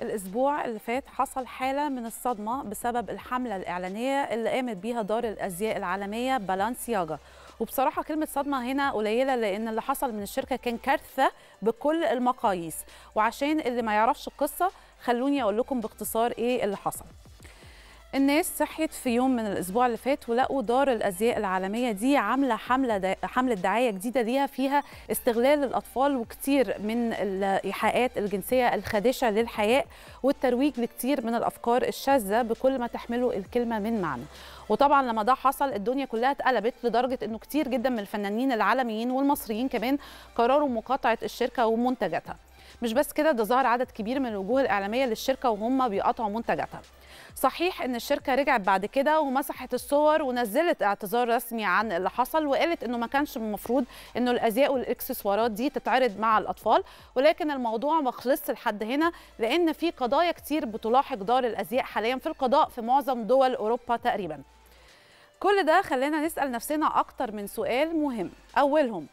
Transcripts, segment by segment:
الأسبوع اللي فات حصل حالة من الصدمة بسبب الحملة الإعلانية اللي قامت بيها دار الأزياء العالمية بالانسياجا وبصراحه كلمه صدمه هنا قليله لان اللي حصل من الشركه كان كارثه بكل المقاييس وعشان اللي ما يعرفش القصه خلوني اقول لكم باختصار ايه اللي حصل الناس صحيت في يوم من الاسبوع اللي فات ولقوا دار الازياء العالميه دي عامله حمله حمله دعايه جديده ليها فيها استغلال الاطفال وكتير من الايحاءات الجنسيه الخادشه للحياء والترويج لكتير من الافكار الشاذه بكل ما تحمله الكلمه من معنى وطبعا لما ده حصل الدنيا كلها اتقلبت لدرجه انه كتير جدا من الفنانين العالميين والمصريين كمان قرروا مقاطعه الشركه ومنتجاتها مش بس كده ده ظهر عدد كبير من الوجوه الاعلاميه للشركه وهم بيقطعوا منتجاتها صحيح ان الشركه رجعت بعد كده ومسحت الصور ونزلت اعتذار رسمي عن اللي حصل وقالت انه ما كانش المفروض انه الازياء والاكسسوارات دي تتعرض مع الاطفال ولكن الموضوع ما خلصش لحد هنا لان في قضايا كتير بتلاحق دار الازياء حاليا في القضاء في معظم دول اوروبا تقريبا كل ده خلانا نسال نفسنا اكتر من سؤال مهم اولهم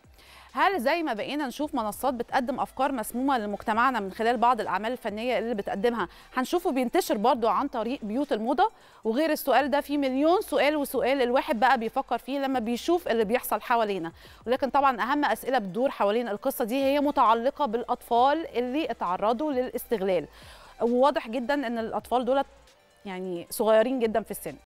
هل زي ما بقينا نشوف منصات بتقدم افكار مسمومه لمجتمعنا من خلال بعض الاعمال الفنيه اللي بتقدمها هنشوفه بينتشر برضو عن طريق بيوت الموضه وغير السؤال ده في مليون سؤال وسؤال الواحد بقى بيفكر فيه لما بيشوف اللي بيحصل حوالينا ولكن طبعا اهم اسئله بتدور حوالين القصه دي هي متعلقه بالاطفال اللي اتعرضوا للاستغلال وواضح جدا ان الاطفال دولت يعني صغيرين جدا في السن